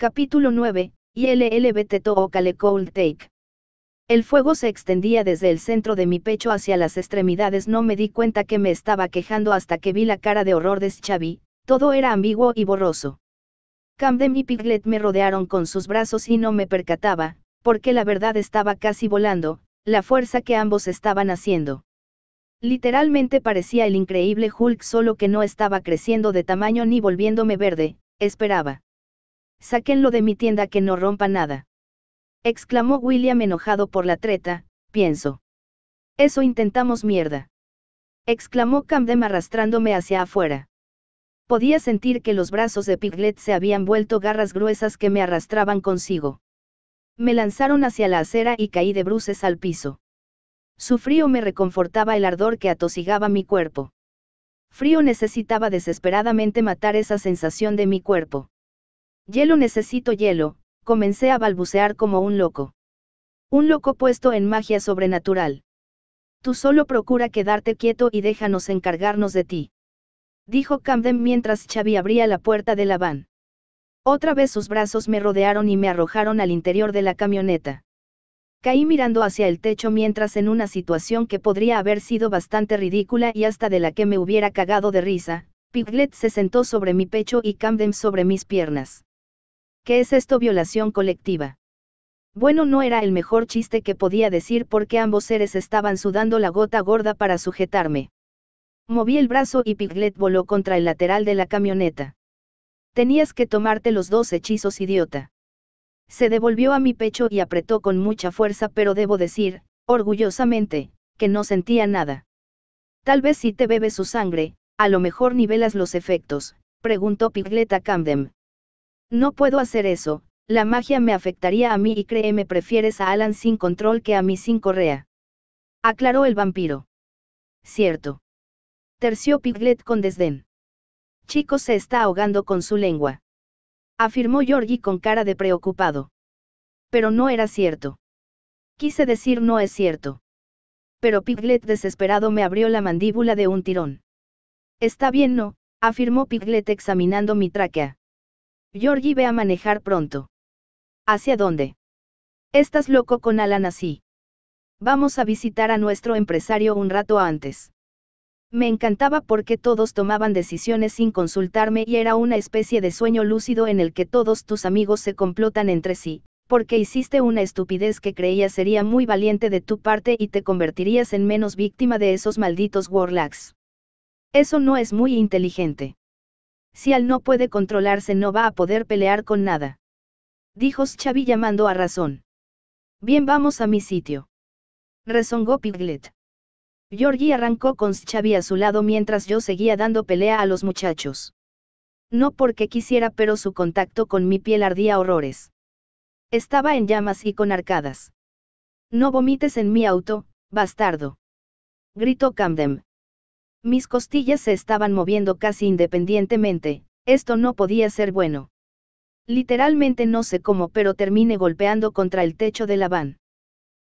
Capítulo 9. y A Cold Take. El fuego se extendía desde el centro de mi pecho hacia las extremidades. No me di cuenta que me estaba quejando hasta que vi la cara de horror de Xavi, todo era ambiguo y borroso. Camden y Piglet me rodearon con sus brazos y no me percataba, porque la verdad estaba casi volando, la fuerza que ambos estaban haciendo. Literalmente parecía el increíble Hulk solo que no estaba creciendo de tamaño ni volviéndome verde, esperaba. Sáquenlo de mi tienda que no rompa nada. Exclamó William enojado por la treta, pienso. Eso intentamos mierda. Exclamó Camden arrastrándome hacia afuera. Podía sentir que los brazos de Piglet se habían vuelto garras gruesas que me arrastraban consigo. Me lanzaron hacia la acera y caí de bruces al piso. Su frío me reconfortaba el ardor que atosigaba mi cuerpo. Frío necesitaba desesperadamente matar esa sensación de mi cuerpo. Hielo necesito hielo, comencé a balbucear como un loco. Un loco puesto en magia sobrenatural. Tú solo procura quedarte quieto y déjanos encargarnos de ti. Dijo Camden mientras Xavi abría la puerta de la van. Otra vez sus brazos me rodearon y me arrojaron al interior de la camioneta. Caí mirando hacia el techo mientras en una situación que podría haber sido bastante ridícula y hasta de la que me hubiera cagado de risa, Piglet se sentó sobre mi pecho y Camden sobre mis piernas. ¿Qué es esto violación colectiva? Bueno, no era el mejor chiste que podía decir porque ambos seres estaban sudando la gota gorda para sujetarme. Moví el brazo y Piglet voló contra el lateral de la camioneta. Tenías que tomarte los dos hechizos, idiota. Se devolvió a mi pecho y apretó con mucha fuerza, pero debo decir, orgullosamente, que no sentía nada. Tal vez si te bebes su sangre, a lo mejor nivelas los efectos, preguntó Piglet a Camden. No puedo hacer eso, la magia me afectaría a mí y créeme prefieres a Alan sin control que a mí sin correa. Aclaró el vampiro. Cierto. Terció Piglet con desdén. Chico se está ahogando con su lengua. Afirmó Georgie con cara de preocupado. Pero no era cierto. Quise decir no es cierto. Pero Piglet desesperado me abrió la mandíbula de un tirón. Está bien, no, afirmó Piglet examinando mi tráquea. Georgie ve a manejar pronto. ¿Hacia dónde? Estás loco con Alan así. Vamos a visitar a nuestro empresario un rato antes. Me encantaba porque todos tomaban decisiones sin consultarme y era una especie de sueño lúcido en el que todos tus amigos se complotan entre sí, porque hiciste una estupidez que creía sería muy valiente de tu parte y te convertirías en menos víctima de esos malditos warlocks. Eso no es muy inteligente. Si Al no puede controlarse no va a poder pelear con nada. Dijo Xavi llamando a razón. Bien vamos a mi sitio. Resongó Piglet. Georgie arrancó con Xavi a su lado mientras yo seguía dando pelea a los muchachos. No porque quisiera pero su contacto con mi piel ardía horrores. Estaba en llamas y con arcadas. No vomites en mi auto, bastardo. Gritó Camden. Mis costillas se estaban moviendo casi independientemente, esto no podía ser bueno. Literalmente no sé cómo, pero terminé golpeando contra el techo de la van.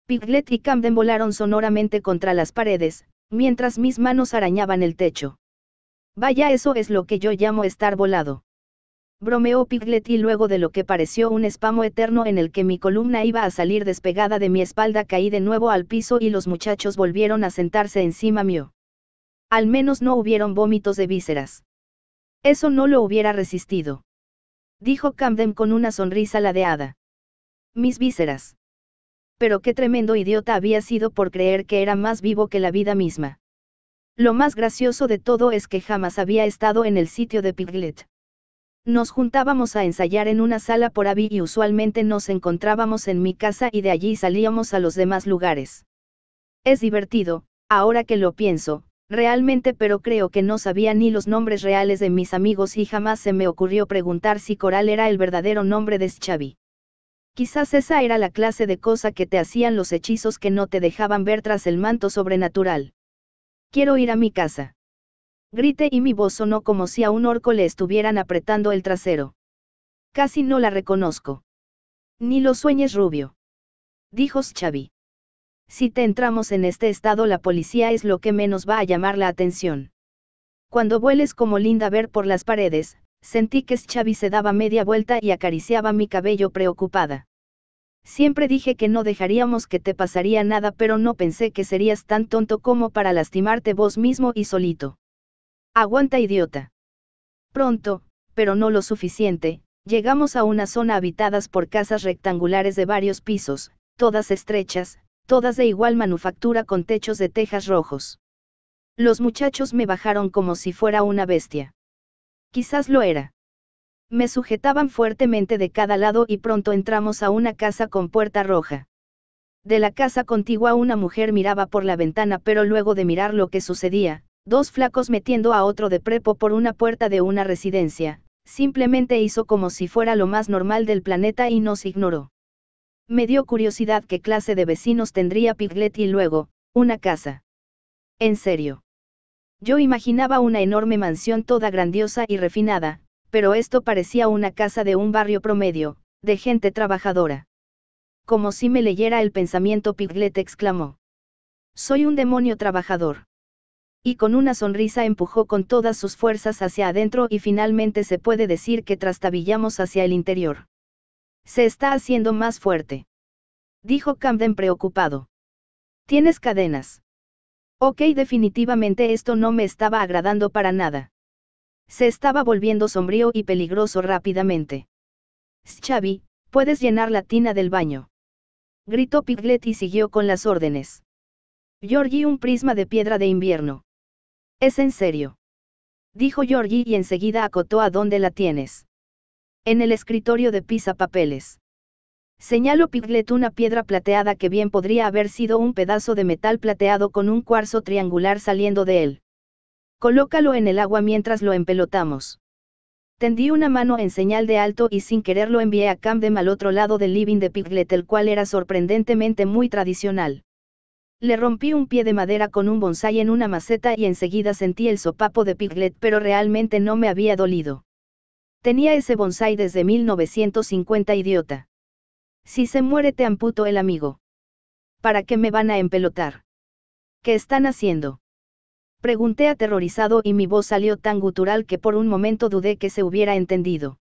Piglet y Camden volaron sonoramente contra las paredes, mientras mis manos arañaban el techo. Vaya, eso es lo que yo llamo estar volado. Bromeó Piglet y luego de lo que pareció un espamo eterno en el que mi columna iba a salir despegada de mi espalda caí de nuevo al piso y los muchachos volvieron a sentarse encima mío. Al menos no hubieron vómitos de vísceras. Eso no lo hubiera resistido. Dijo Camden con una sonrisa ladeada. Mis vísceras. Pero qué tremendo idiota había sido por creer que era más vivo que la vida misma. Lo más gracioso de todo es que jamás había estado en el sitio de Piglet. Nos juntábamos a ensayar en una sala por avi y usualmente nos encontrábamos en mi casa y de allí salíamos a los demás lugares. Es divertido, ahora que lo pienso, Realmente pero creo que no sabía ni los nombres reales de mis amigos y jamás se me ocurrió preguntar si Coral era el verdadero nombre de Xavi. Quizás esa era la clase de cosa que te hacían los hechizos que no te dejaban ver tras el manto sobrenatural. Quiero ir a mi casa. Grité y mi voz sonó como si a un orco le estuvieran apretando el trasero. Casi no la reconozco. Ni lo sueñes rubio. Dijo Xavi. Si te entramos en este estado la policía es lo que menos va a llamar la atención. Cuando vueles como linda ver por las paredes, sentí que Xavi se daba media vuelta y acariciaba mi cabello preocupada. Siempre dije que no dejaríamos que te pasaría nada, pero no pensé que serías tan tonto como para lastimarte vos mismo y solito. Aguanta, idiota. Pronto, pero no lo suficiente, llegamos a una zona habitadas por casas rectangulares de varios pisos, todas estrechas, todas de igual manufactura con techos de tejas rojos. Los muchachos me bajaron como si fuera una bestia. Quizás lo era. Me sujetaban fuertemente de cada lado y pronto entramos a una casa con puerta roja. De la casa contigua una mujer miraba por la ventana pero luego de mirar lo que sucedía, dos flacos metiendo a otro de prepo por una puerta de una residencia, simplemente hizo como si fuera lo más normal del planeta y nos ignoró. Me dio curiosidad qué clase de vecinos tendría Piglet y luego, una casa. En serio. Yo imaginaba una enorme mansión toda grandiosa y refinada, pero esto parecía una casa de un barrio promedio, de gente trabajadora. Como si me leyera el pensamiento, Piglet exclamó. Soy un demonio trabajador. Y con una sonrisa empujó con todas sus fuerzas hacia adentro y finalmente se puede decir que trastabillamos hacia el interior. Se está haciendo más fuerte. Dijo Camden preocupado. Tienes cadenas. Ok, definitivamente esto no me estaba agradando para nada. Se estaba volviendo sombrío y peligroso rápidamente. Xavi, puedes llenar la tina del baño. Gritó Piglet y siguió con las órdenes. Georgie un prisma de piedra de invierno. Es en serio. Dijo Georgie y enseguida acotó a dónde la tienes. En el escritorio de pisa papeles. Señaló Piglet una piedra plateada que bien podría haber sido un pedazo de metal plateado con un cuarzo triangular saliendo de él. Colócalo en el agua mientras lo empelotamos. Tendí una mano en señal de alto y sin quererlo envié a Camden al otro lado del living de Piglet el cual era sorprendentemente muy tradicional. Le rompí un pie de madera con un bonsai en una maceta y enseguida sentí el sopapo de Piglet pero realmente no me había dolido. Tenía ese bonsai desde 1950 idiota. Si se muere te amputo el amigo. ¿Para qué me van a empelotar? ¿Qué están haciendo? Pregunté aterrorizado y mi voz salió tan gutural que por un momento dudé que se hubiera entendido.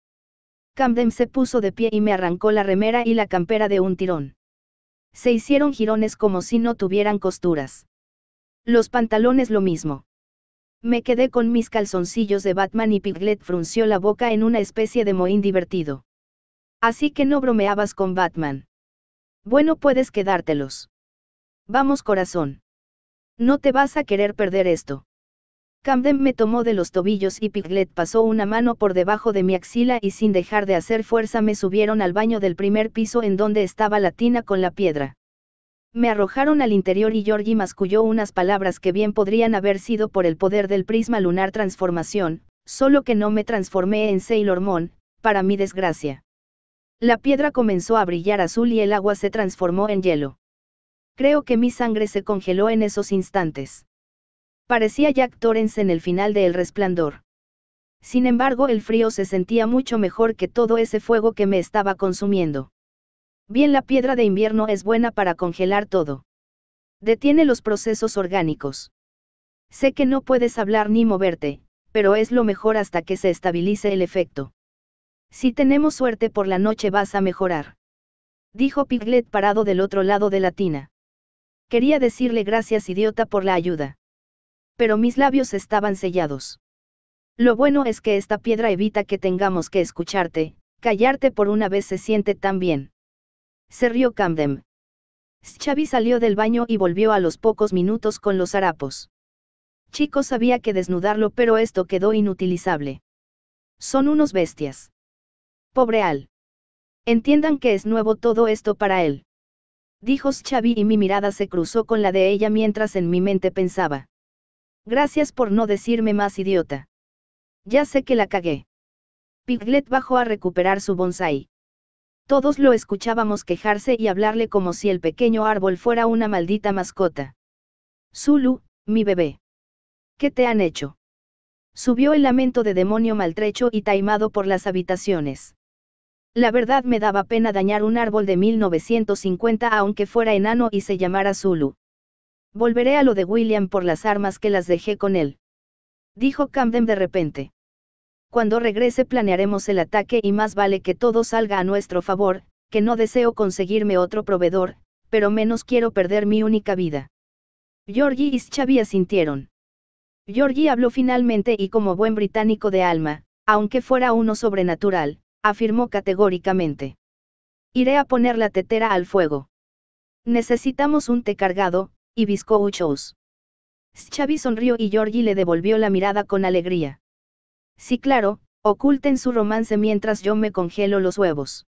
Camden se puso de pie y me arrancó la remera y la campera de un tirón. Se hicieron jirones como si no tuvieran costuras. Los pantalones lo mismo. Me quedé con mis calzoncillos de Batman y Piglet frunció la boca en una especie de mohín divertido. Así que no bromeabas con Batman. Bueno, puedes quedártelos. Vamos, corazón. No te vas a querer perder esto. Camden me tomó de los tobillos y Piglet pasó una mano por debajo de mi axila y sin dejar de hacer fuerza me subieron al baño del primer piso en donde estaba la tina con la piedra. Me arrojaron al interior y Georgie masculló unas palabras que bien podrían haber sido por el poder del prisma lunar transformación, solo que no me transformé en Sailor Moon, para mi desgracia. La piedra comenzó a brillar azul y el agua se transformó en hielo. Creo que mi sangre se congeló en esos instantes. Parecía Jack Torrance en el final de El Resplandor. Sin embargo, el frío se sentía mucho mejor que todo ese fuego que me estaba consumiendo. Bien la piedra de invierno es buena para congelar todo. Detiene los procesos orgánicos. Sé que no puedes hablar ni moverte, pero es lo mejor hasta que se estabilice el efecto. Si tenemos suerte por la noche vas a mejorar. Dijo Piglet parado del otro lado de la tina. Quería decirle gracias idiota por la ayuda. Pero mis labios estaban sellados. Lo bueno es que esta piedra evita que tengamos que escucharte, callarte por una vez se siente tan bien. Se rió Camden. Xavi salió del baño y volvió a los pocos minutos con los harapos. Chico sabía que desnudarlo pero esto quedó inutilizable. Son unos bestias. Pobre Al. Entiendan que es nuevo todo esto para él. Dijo Xavi y mi mirada se cruzó con la de ella mientras en mi mente pensaba. Gracias por no decirme más idiota. Ya sé que la cagué. Piglet bajó a recuperar su bonsai. Todos lo escuchábamos quejarse y hablarle como si el pequeño árbol fuera una maldita mascota. Zulu, mi bebé. ¿Qué te han hecho? Subió el lamento de demonio maltrecho y taimado por las habitaciones. La verdad me daba pena dañar un árbol de 1950 aunque fuera enano y se llamara Zulu. Volveré a lo de William por las armas que las dejé con él. Dijo Camden de repente. Cuando regrese planearemos el ataque y más vale que todo salga a nuestro favor, que no deseo conseguirme otro proveedor, pero menos quiero perder mi única vida. Georgie y Xavi asintieron. Georgie habló finalmente y como buen británico de alma, aunque fuera uno sobrenatural, afirmó categóricamente. Iré a poner la tetera al fuego. Necesitamos un té cargado, y Uchos. Xavi sonrió y Georgie le devolvió la mirada con alegría. Sí claro, oculten su romance mientras yo me congelo los huevos.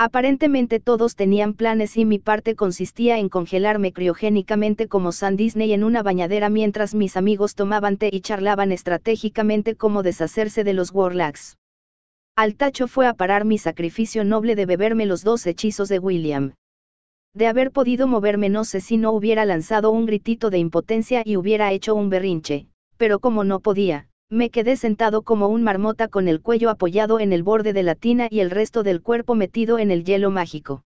Aparentemente todos tenían planes y mi parte consistía en congelarme criogénicamente como San Disney en una bañadera mientras mis amigos tomaban té y charlaban estratégicamente cómo deshacerse de los Warlocks. Al tacho fue a parar mi sacrificio noble de beberme los dos hechizos de William. De haber podido moverme no sé si no hubiera lanzado un gritito de impotencia y hubiera hecho un berrinche, pero como no podía, me quedé sentado como un marmota con el cuello apoyado en el borde de la tina y el resto del cuerpo metido en el hielo mágico.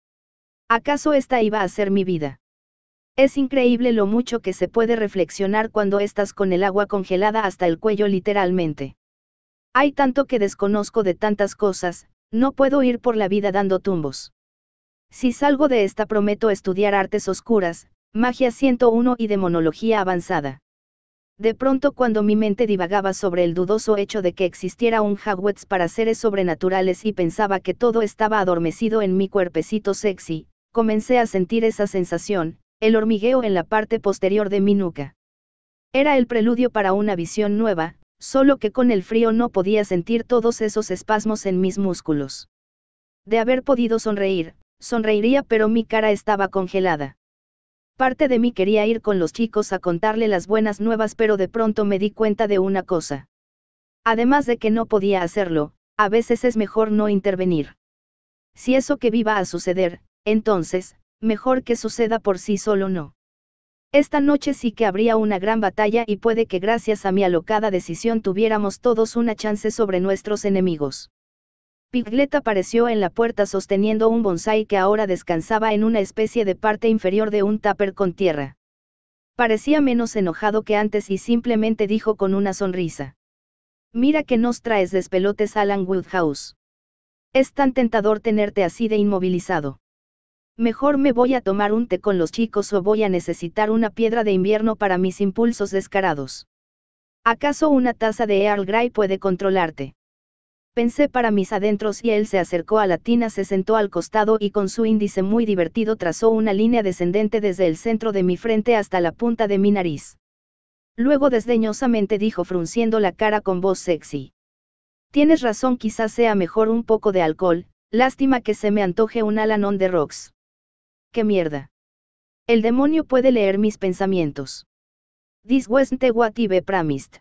¿Acaso esta iba a ser mi vida? Es increíble lo mucho que se puede reflexionar cuando estás con el agua congelada hasta el cuello literalmente. Hay tanto que desconozco de tantas cosas, no puedo ir por la vida dando tumbos. Si salgo de esta prometo estudiar artes oscuras, magia 101 y demonología avanzada. De pronto cuando mi mente divagaba sobre el dudoso hecho de que existiera un Jaguets para seres sobrenaturales y pensaba que todo estaba adormecido en mi cuerpecito sexy, comencé a sentir esa sensación, el hormigueo en la parte posterior de mi nuca. Era el preludio para una visión nueva, solo que con el frío no podía sentir todos esos espasmos en mis músculos. De haber podido sonreír, sonreiría pero mi cara estaba congelada. Parte de mí quería ir con los chicos a contarle las buenas nuevas, pero de pronto me di cuenta de una cosa. Además de que no podía hacerlo, a veces es mejor no intervenir. Si eso que viva a suceder, entonces, mejor que suceda por sí solo no. Esta noche sí que habría una gran batalla y puede que gracias a mi alocada decisión tuviéramos todos una chance sobre nuestros enemigos. Piglet apareció en la puerta sosteniendo un bonsai que ahora descansaba en una especie de parte inferior de un tupper con tierra. Parecía menos enojado que antes y simplemente dijo con una sonrisa. Mira que nos traes despelotes Alan Woodhouse. Es tan tentador tenerte así de inmovilizado. Mejor me voy a tomar un té con los chicos o voy a necesitar una piedra de invierno para mis impulsos descarados. ¿Acaso una taza de Earl Grey puede controlarte? Pensé para mis adentros y él se acercó a la tina, se sentó al costado y con su índice muy divertido trazó una línea descendente desde el centro de mi frente hasta la punta de mi nariz. Luego desdeñosamente dijo frunciendo la cara con voz sexy. Tienes razón, quizás sea mejor un poco de alcohol, lástima que se me antoje un alanón de Rocks. ¡Qué mierda! El demonio puede leer mis pensamientos. This wasn't what I eh, promised.